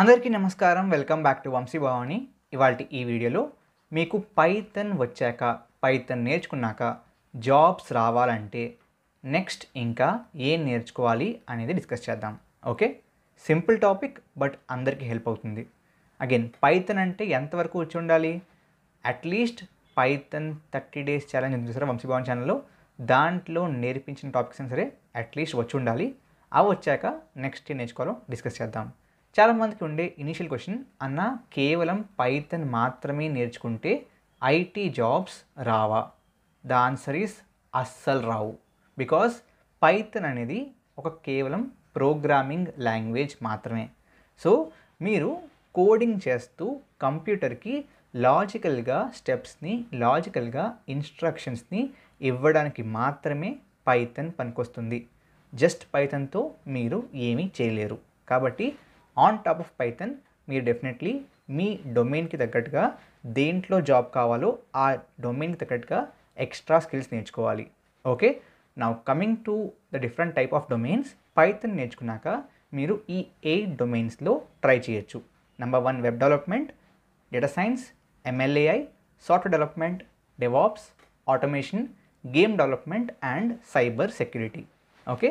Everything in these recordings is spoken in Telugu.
అందరికీ నమస్కారం welcome back to Vamsi Bhavani ఇవాళ ఈ వీడియోలో మీకు పైథన్ వచ్చాక పైథన్ నేర్చుకున్నాక జాబ్స్ రావాలంటే నెక్స్ట్ ఇంకా ఏం నేర్చుకోవాలి అనేది డిస్కస్ చేద్దాం ఓకే సింపుల్ టాపిక్ బట్ అందరికీ హెల్ప్ అవుతుంది అగైన్ పైథన్ అంటే ఎంతవరకు వచ్చి ఉండాలి at least Python thirty days challenge ఉంది సరే వంశీ భవన్ ఛానల్లో దాంట్లో నేర్పించిన టాపిక్స్ అయినా సరే అట్లీస్ట్ వచ్చి ఉండాలి అవి వచ్చాక నెక్స్ట్ నేర్చుకోవాలో డిస్కస్ చేద్దాం చాలామందికి ఉండే ఇనీషియల్ క్వశ్చన్ అన్న కేవలం పైథన్ మాత్రమే నేర్చుకుంటే ఐటీ జాబ్స్ రావా ద ఆన్సర్ ఈస్ అస్సలు రావు బికాస్ పైథన్ అనేది ఒక కేవలం ప్రోగ్రామింగ్ లాంగ్వేజ్ మాత్రమే సో మీరు కోడింగ్ చేస్తూ కంప్యూటర్కి లాజికల్గా స్టెప్స్ని లాజికల్గా ఇన్స్ట్రక్షన్స్ని ఇవ్వడానికి మాత్రమే పైథన్ పనికొస్తుంది జస్ట్ పైథన్తో మీరు ఏమీ చేయలేరు కాబట్టి ఆన్ టాప్ ఆఫ్ పైథన్ మీరు డెఫినెట్లీ మీ డొమైన్కి తగ్గట్టుగా దేంట్లో జాబ్ కావాలో ఆ డొమైన్కి తగ్గట్టుగా ఎక్స్ట్రా స్కిల్స్ నేర్చుకోవాలి okay now coming to the different type of domains Python నేర్చుకున్నాక మీరు ఈ ఎయిట్ డొమైన్స్లో ట్రై చేయొచ్చు number one web development data science ML AI software development DevOps automation game development and cyber security okay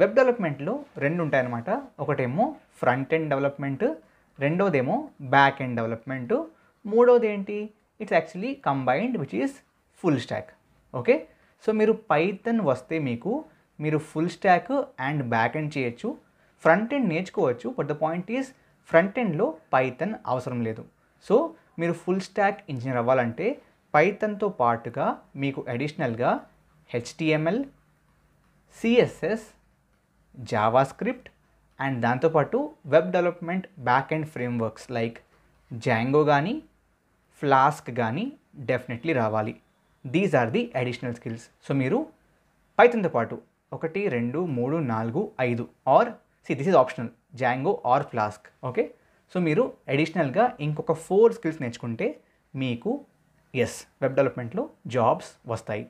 web డెవలప్మెంట్లో రెండు ఉంటాయన్నమాట ఒకటేమో ఫ్రంట్ ఎండ్ డెవలప్మెంట్ రెండోదేమో బ్యాక్ ఎండ్ డెవలప్మెంట్ మూడోది ఏంటి it's actually combined which is full stack okay so మీరు పైథన్ వస్తే మీకు మీరు full stack and back end చేయొచ్చు ఫ్రంట్ ఎండ్ నేర్చుకోవచ్చు but the point is front ఎండ్లో పైథన్ అవసరం లేదు సో మీరు ఫుల్ స్టాక్ ఇంజనీర్ అవ్వాలంటే పైథన్తో పాటుగా మీకు అడిషనల్గా HTML CSS JavaScript and దాంతోపాటు web development back and frameworks like Django కానీ ఫ్లాస్క్ కానీ డెఫినెట్లీ రావాలి these are the additional skills so మీరు పైతంతో పాటు ఒకటి రెండు మూడు నాలుగు ఐదు or see this is optional Django or Flask okay so మీరు అడిషనల్గా ఇంకొక ఫోర్ స్కిల్స్ నేర్చుకుంటే మీకు ఎస్ వెబ్ డెవలప్మెంట్లో జాబ్స్ వస్తాయి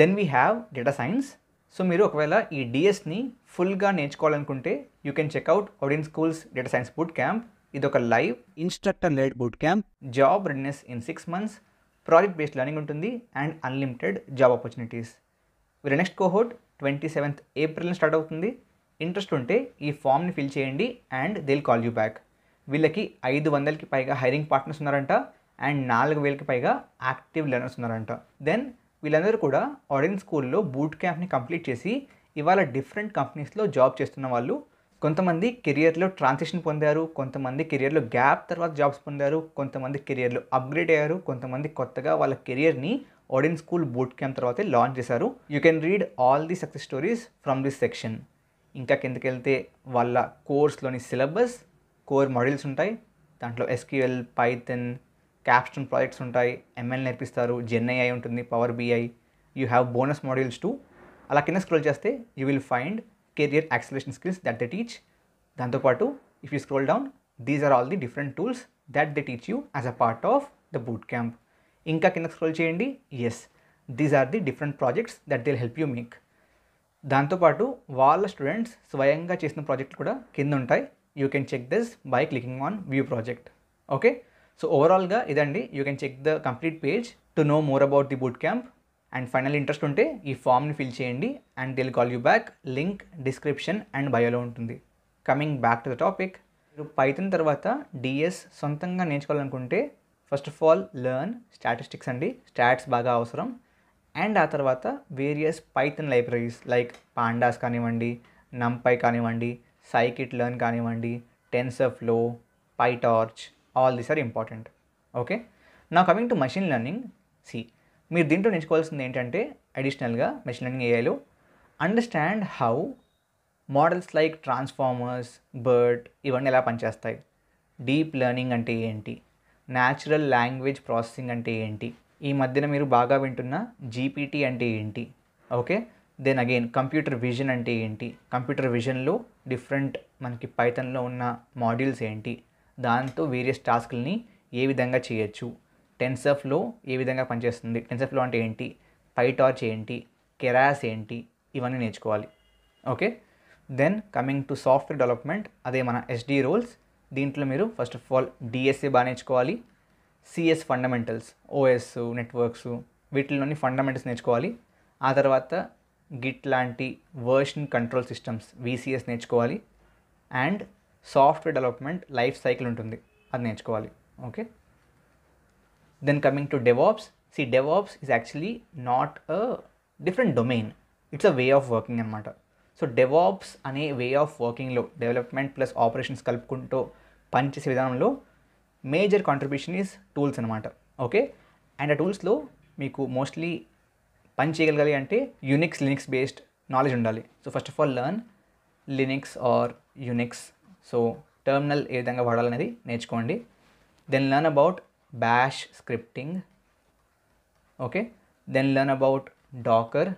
then we have data science so మీరు ఒకవేళ ఈ డిఎస్ని ఫుల్గా నేర్చుకోవాలనుకుంటే you can check out Odin schools data science boot camp ఇది ఒక live instructor led boot camp job readiness in six months project based learning ఉంటుంది అండ్ అన్లిమిటెడ్ జాబ్ ఆపర్చునిటీస్ మీరు నెక్స్ట్ కోహోట్ ట్వంటీ సెవెంత్ ఏప్రిల్ని స్టార్ట్ అవుతుంది ఇంట్రెస్ట్ ఉంటే ఈ ఫామ్ని ఫిల్ చేయండి and they'll call you back వీళ్ళకి ఐదు వందలకి పైగా హైరింగ్ పార్ట్నర్స్ ఉన్నారంట అండ్ నాలుగు వేలకి పైగా యాక్టివ్ లెర్నర్స్ ఉన్నారంట దెన్ వీళ్ళందరూ కూడా ఆడియన్స్ స్కూల్లో బూట్ క్యాంప్ని కంప్లీట్ చేసి ఇవాళ డిఫరెంట్ కంపెనీస్లో జాబ్ చేస్తున్న వాళ్ళు కొంతమంది కెరియర్లో ట్రాన్సిషన్ పొందారు కొంతమంది కెరియర్లో గ్యాప్ తర్వాత జాబ్స్ పొందారు కొంతమంది కెరియర్లో అప్గ్రేడ్ అయ్యారు కొంతమంది కొత్తగా వాళ్ళ కెరియర్ని ఆడియన్ స్కూల్ బూట్ క్యాంప్ తర్వాతే లాంచ్ చేశారు you can read all the success stories from this section ఇంకా కిందకి వెళ్తే వాళ్ళ కోర్స్లోని సిలబస్ కోర్ మోడల్స్ ఉంటాయి దాంట్లో ఎస్క్యూఎల్ పైథన్ క్యాప్స్టోన్ ప్రాజెక్ట్స్ ఉంటాయి ఎంఎల్ నేర్పిస్తారు జెన్ఐఐ ఉంటుంది power BI you have bonus modules too అలా కింద స్క్రోల్ చేస్తే you will find career acceleration skills that the teach దాంతోపాటు if you scroll down these are all the different tools that they teach you as a part of the boot camp ఇంకా కింద స్క్రోల్ చేయండి yes these are the different projects that they'll help you make దాంతోపాటు వాళ్ళ స్టూడెంట్స్ స్వయంగా చేసిన ప్రాజెక్ట్లు కూడా కింద ఉంటాయి you can check this by clicking on view project okay so ఓవరాల్గా ఇదండి you can check the complete page to know more about the boot camp and final interest ఉంటే ఈ ఫామ్ని ఫిల్ చేయండి and they'll call you back link description and బయోలో ఉంటుంది coming back to the topic మీరు పైథన్ తర్వాత డిఎస్ సొంతంగా నేర్చుకోవాలనుకుంటే first of all learn statistics అండి స్టాట్స్ బాగా అవసరం అండ్ ఆ తర్వాత various Python libraries like pandas కానివ్వండి నంపై కానివ్వండి సైకిట్ లర్న్ కానివ్వండి TensorFlow PyTorch all these are important okay now coming to machine learning see మీరు దీంట్లో నేర్చుకోవాల్సింది ఏంటంటే అడిషనల్గా మెషిన్ లెర్నింగ్ ఏఐలో understand how models like transformers BERT ఇవన్నీ ఎలా పనిచేస్తాయి డీప్ లెర్నింగ్ అంటే ఏంటి న్యాచురల్ లాంగ్వేజ్ ప్రాసెసింగ్ అంటే ఏంటి ఈ మధ్యన మీరు బాగా వింటున్న జీపీటీ అంటే ఏంటి okay then again computer vision అంటే ఏంటి కంప్యూటర్ విజన్లో డిఫరెంట్ మనకి పైతన్లో ఉన్న మాడ్యూల్స్ ఏంటి దాంతో వేరియస్ టాస్క్లని ఏ విధంగా చేయొచ్చు టెన్సఫ్లో ఏ విధంగా పనిచేస్తుంది టెన్సఫ్లో అంటే ఏంటి పైటార్చ్ ఏంటి కెరాస్ ఏంటి ఇవన్నీ నేర్చుకోవాలి okay then coming to software development అదే మన ఎస్డి రోల్స్ దీంట్లో మీరు ఫస్ట్ ఆఫ్ ఆల్ డిఎస్ఏ బాగా నేర్చుకోవాలి సిఎస్ ఫండమెంటల్స్ ఓఎస్ నెట్వర్క్స్ వీటిలోని ఫండమెంటల్స్ నేర్చుకోవాలి ఆ తర్వాత గిట్ లాంటి వర్షన్ కంట్రోల్ సిస్టమ్స్ విసిఎస్ నేర్చుకోవాలి and software development life cycle ఉంటుంది అది నేర్చుకోవాలి okay then coming to DevOps see DevOps is actually not a different domain it's a way of working అనమాట సో డెవాప్స్ అనే వే ఆఫ్ వర్కింగ్లో డెవలప్మెంట్ ప్లస్ ఆపరేషన్స్ కలుపుకుంటూ పనిచేసే విధానంలో మేజర్ కాంట్రిబ్యూషన్ ఈజ్ టూల్స్ అనమాట ఓకే అండ్ ఆ టూల్స్లో మీకు మోస్ట్లీ పని చేయగలగాలి అంటే యూనిక్స్ లినిక్స్ బేస్డ్ నాలెడ్జ్ ఉండాలి so first of all learn Linux or Unix so terminal ఏ విధంగా వాడాలనేది నేర్చుకోండి then learn about bash scripting okay then learn about Docker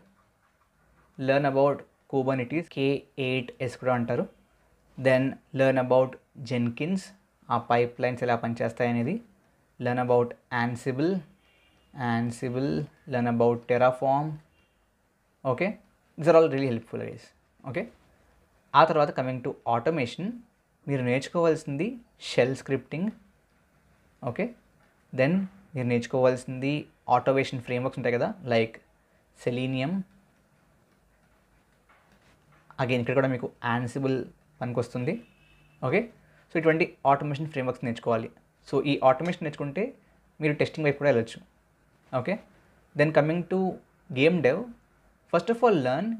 learn about Kubernetes K eight S కూడా అంటారు దెన్ లెర్న్ అబౌట్ జెన్కిన్స్ ఆ పైప్ లైన్స్ ఎలా పనిచేస్తాయి అనేది learn about Ansible Ansible learn about Terraform okay this are all really helpful guys okay ఆ తర్వాత కమింగ్ టు ఆటోమేషన్ మీరు నేర్చుకోవాల్సింది షెల్ స్క్రిప్టింగ్ ఓకే దెన్ మీరు నేర్చుకోవాల్సింది ఆటోవేషన్ ఫ్రేమ్వర్క్స్ ఉంటాయి కదా లైక్ సెలీనియం అగైన్ ఇక్కడ కూడా మీకు యాన్సిబుల్ పనికొస్తుంది ఓకే సో ఇటువంటి ఆటోమేషన్ ఫ్రేమ్వర్క్స్ నేర్చుకోవాలి సో ఈ ఆటోమేషన్ నేర్చుకుంటే మీరు టెస్టింగ్ వైపు కూడా వెళ్ళొచ్చు okay then coming to game dev first of all learn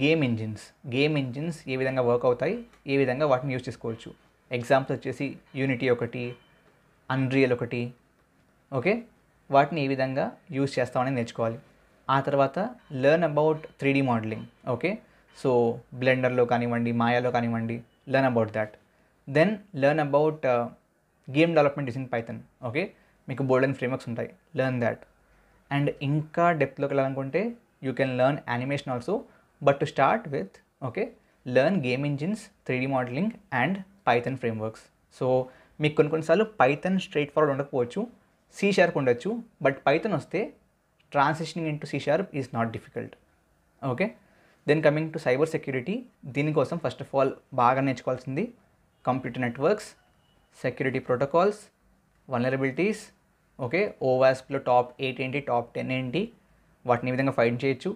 game engines game engines ఏ విధంగా వర్క్ అవుతాయి ఏ విధంగా వాటిని యూజ్ చేసుకోవచ్చు ఎగ్జాంపుల్ వచ్చేసి యూనిటీ ఒకటి అన్రియల్ ఒకటి ఓకే వాటిని ఏ విధంగా యూజ్ చేస్తామని నేర్చుకోవాలి ఆ తర్వాత learn about three modelling okay so బ్లెండర్లో కానివ్వండి మాయాలో కానివ్వండి learn about that then learn about game development is in Python okay మీకు బోల్డ్ అండ్ ఫ్రేమ్వర్క్స్ ఉంటాయి లెర్న్ దాట్ అండ్ ఇంకా డెప్త్లోకి వెళ్ళాలనుకుంటే you can learn animation also But to start with, okay, learn game engines, 3D modelling and Python frameworks so మీకు కొన్ని కొన్నిసార్లు పైథన్ స్ట్రైట్ ఫార్వర్డ్ ఉండకపోవచ్చు సి షార్ప్ ఉండొచ్చు బట్ పైథన్ వస్తే transitioning into C sharp is not difficult okay then coming to cyber security దీనికోసం ఫస్ట్ ఆఫ్ ఆల్ బాగా నేర్చుకోవాల్సింది computer networks security protocols vulnerabilities okay ఓవాస్ప్లో టాప్ ఎయిట్ ఏంటి టాప్ టెన్ ఏంటి వాటిని ఏ విధంగా ఫైట్ చేయొచ్చు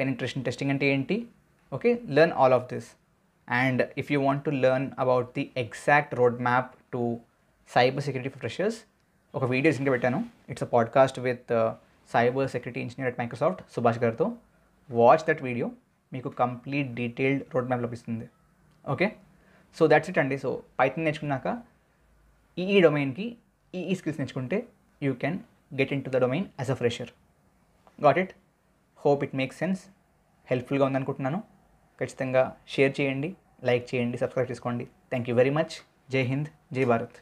penetration టెస్టింగ్ అంటే ఏంటి okay learn all of this and if you want to learn about the exact road map to cyber security freshers ఒక వీడియో ఇంకా పెట్టాను it's a podcast with cyber security engineer at Microsoft Subhash గారితో వాచ్ దట్ వీడియో మీకు కంప్లీట్ డీటెయిల్డ్ రోడ్ మ్యాప్ లభిస్తుంది ఓకే సో దాట్స్ ఇట్ అండి సో పైథన్ నేర్చుకున్నాక ఈ డొమైన్కి ఈ స్కిల్స్ నేర్చుకుంటే you can get into the domain as a fresher got it hope it make sense హెల్ప్ఫుల్గా ఉందనుకుంటున్నాను ఖచ్చితంగా షేర్ చేయండి లైక్ చేయండి సబ్స్క్రైబ్ చేసుకోండి థ్యాంక్ యూ వెరీ మచ్ జై హింద్ జై భారత్